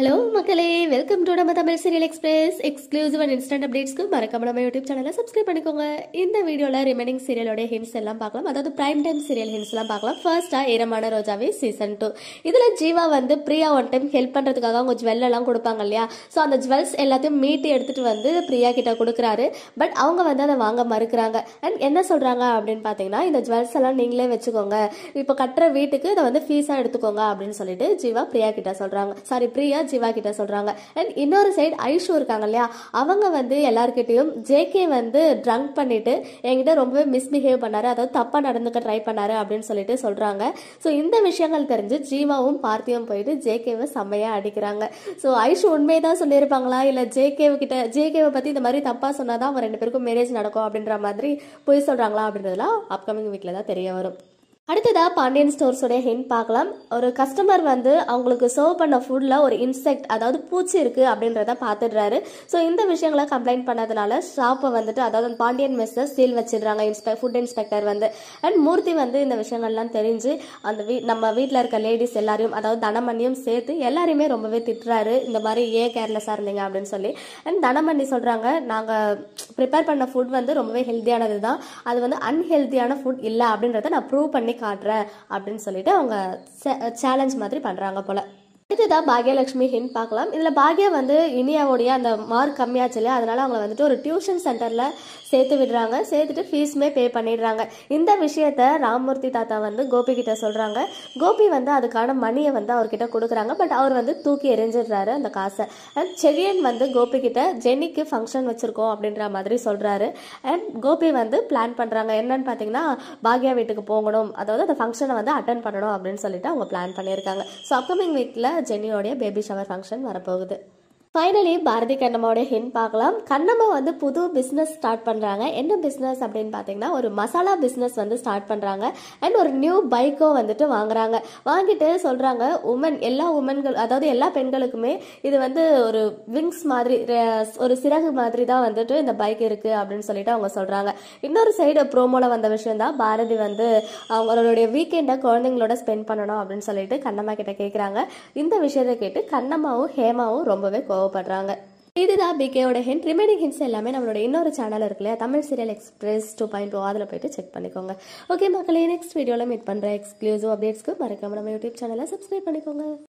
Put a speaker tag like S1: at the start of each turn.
S1: hello மக்களே welcome to நம்ம Tamil serial express exclusive and instant அப்டேட்ஸ்க்கு மறக்காம நம்ம யூடியூப் சேனலை சப்ஸ்கிரைப் பண்ணிக்கோங்க இந்த வீடியோவில் ரிமைனிங் சீரியலோட ஹின்ஸ் எல்லாம் பார்க்கலாம் அதாவது பிரைம் டைம் சீரியல் ஹின்ஸ் எல்லாம் பார்க்கலாம் ஃபர்ஸ்ட்டாக ஈரமான ரோஜாவே சீசன் டூ இதில் ஜீவா வந்து பிரியா ஒன் டைம் ஹெல்ப் பண்ணுறதுக்காக அவங்க ஜுவல் எல்லாம் கொடுப்பாங்க இல்லையா ஸோ அந்த ஜுவல்ஸ் எல்லாத்தையும் மீட்டு எடுத்துகிட்டு வந்து பிரியா கிட்ட கொடுக்குறாரு பட் அவங்க வந்து அதை வாங்க மறுக்கிறாங்க அண்ட் என்ன சொல்கிறாங்க அப்படின்னு பார்த்தீங்கன்னா இந்த ஜுவல்ஸ் எல்லாம் நீங்களே வச்சுக்கோங்க இப்போ கட்டுற வீட்டுக்கு இதை வந்து ஃபீஸாக எடுத்துக்கோங்க அப்படின்னு சொல்லிட்டு ஜீவா பிரியா கிட்ட சொல்கிறாங்க சாரி பிரியா சிவா கிட்ட சொல்றாங்க அண்ட் இன்னொரு சைடு ஐஷு இருக்காங்க இல்லையா அவங்க வந்து எல்லாருக்கிட்டையும் ஜேகே வந்து ட்ரங்க் பண்ணிட்டு என்கிட்ட ரொம்பவே மிஸ்பிஹேவ் பண்ணாரு அதாவது தப்பாக நடந்துக்க ட்ரை பண்ணாரு அப்படின்னு சொல்லிட்டு சொல்கிறாங்க ஸோ இந்த விஷயங்கள் தெரிஞ்சு ஜீவாவும் பார்த்தியும் போயிட்டு ஜேகேவை செம்மையாக அடிக்கிறாங்க ஸோ ஐஷு உண்மையை தான் சொல்லியிருப்பாங்களா இல்லை ஜேகேவ் கிட்ட ஜேகேவை பற்றி இந்த மாதிரி தப்பாக சொன்னால் தான் அவங்க ரெண்டு பேருக்கும் மேரேஜ் நடக்கும் அப்படின்ற மாதிரி பொய் சொல்கிறாங்களா அப்படின்றதுலாம் அப்கமிங் வீக்கில் தான் தெரிய வரும் அடுத்ததாக பாண்டியன் ஸ்டோர்ஸோட ஹென் பார்க்கலாம் ஒரு கஸ்டமர் வந்து அவங்களுக்கு சர்வ் பண்ண ஃபுட்டில் ஒரு இன்செக்ட் அதாவது பூச்சி இருக்குது அப்படின்றத பார்த்துடுறாரு ஸோ இந்த விஷயங்களை கம்ப்ளைண்ட் பண்ணதுனால ஷாப்பை வந்துட்டு அதாவது பாண்டியன் மெஸ்ஸை சீல் வச்சிடுறாங்க இன்ஸ்பெ ஃபுட் இன்ஸ்பெக்டர் வந்து அண்ட் மூர்த்தி வந்து இந்த விஷயங்கள்லாம் தெரிஞ்சு அந்த வீ நம்ம வீட்டில் இருக்க லேடிஸ் எல்லாரையும் அதாவது தனமணியும் சேர்த்து எல்லாரையுமே ரொம்பவே திட்டுறாரு இந்த மாதிரி ஏன் கேர்லெஸ்ஸாக இருந்தீங்க அப்படின்னு சொல்லி அண்ட் தனமணி சொல்கிறாங்க நாங்கள் ப்ரிப்பேர் பண்ண ஃபுட் வந்து ரொம்பவே ஹெல்த்தியானது தான் அது வந்து அன்ஹெல்த்தியான ஃபுட் இல்லை அப்படின்றத நான் ப்ரூவ் பண்ணி காட்டுறேன் அப்படின்னு சொல்லிட்டு அவங்க சேலஞ்ச் மாதிரி பண்ணுறாங்க போல் அடுத்ததாக பாக்யலட்சுமி ஹின் பார்க்கலாம் இதில் பாக்யா வந்து இனியாவுடைய அந்த மார்க் கம்மியாச்சு இல்லையா அதனால் அவங்களை வந்துட்டு ஒரு டியூஷன் சென்டரில் சேர்த்து விடுறாங்க சேர்த்துட்டு ஃபீஸுமே பே பண்ணிடுறாங்க இந்த விஷயத்த ராமமூர்த்தி தாத்தா வந்து கோபி கிட்ட சொல்கிறாங்க கோபி வந்து அதுக்கான மணியை வந்து அவர்கிட்ட கொடுக்குறாங்க பட் அவர் வந்து தூக்கி எரிஞ்சிடுறாரு அந்த காசை அண்ட் செவியன் வந்து கோபி கிட்ட ஜெனிக்கு ஃபங்க்ஷன் வச்சுருக்கோம் அப்படின்ற மாதிரி சொல்கிறாரு அண்ட் கோபி வந்து பிளான் பண்ணுறாங்க என்னன்னு பார்த்தீங்கன்னா பாக்யா வீட்டுக்கு போகணும் அதாவது அந்த ஃபங்க்ஷனை வந்து அட்டன் பண்ணணும் அப்படின்னு சொல்லிட்டு அவங்க பிளான் பண்ணியிருக்காங்க ஸோ அப்கமிங் வீக்கில் ஜென் ஜென்னியோடைய பேபி ஷவர் ஃபங்க்ஷன் வரப்போகுது ஃபைனலி பாரதி கண்ணம்மாவோட ஹின் பார்க்கலாம் கண்ணம்மா வந்து புது பிஸ்னஸ் ஸ்டார்ட் பண்ணுறாங்க என்ன பிஸ்னஸ் அப்படின்னு பார்த்தீங்கன்னா ஒரு மசாலா பிஸ்னஸ் வந்து ஸ்டார்ட் பண்ணுறாங்க அண்ட் ஒரு நியூ பைக்கோ வந்துட்டு வாங்குறாங்க வாங்கிட்டு சொல்கிறாங்க உமன் எல்லா உமன்கள் அதாவது எல்லா பெண்களுக்குமே இது வந்து ஒரு விங்ஸ் மாதிரி ஒரு சிறகு மாதிரி தான் வந்துட்டு இந்த பைக் இருக்குது அப்படின்னு சொல்லிட்டு அவங்க சொல்கிறாங்க இன்னொரு சைடு ப்ரோமோவில் வந்த விஷயம் தான் பாரதி வந்து அவங்களுடைய வீக்கெண்டை குழந்தைங்களோட ஸ்பெண்ட் பண்ணணும் அப்படின்னு சொல்லிட்டு கண்ணம்மா கிட்ட கேட்குறாங்க இந்த விஷயத்தை கேட்டு கண்ணம்மாவும் ஹேமாவும் ரொம்பவே கோ கோவப்படுறாங்க இதுதான் பிகேயோட ஹிண்ட் ரிமைனிங் ஹிண்ட்ஸ் எல்லாமே நம்மளோட இன்னொரு சேனல் இருக்கு இல்லையா Tamil serial express two point two அதில் போயிட்டு செக் பண்ணிக்கோங்க ஓகே மக்களே நெக்ஸ்ட் வீடியோவில் மீட் பண்ணுற எக்ஸ்க்ளூசிவ் அப்டேட்ஸ்க்கு மறக்காம நம்ம யூடியூப் சேனலை சப்ஸ்கிரைப் பண்ணிக்கோங்க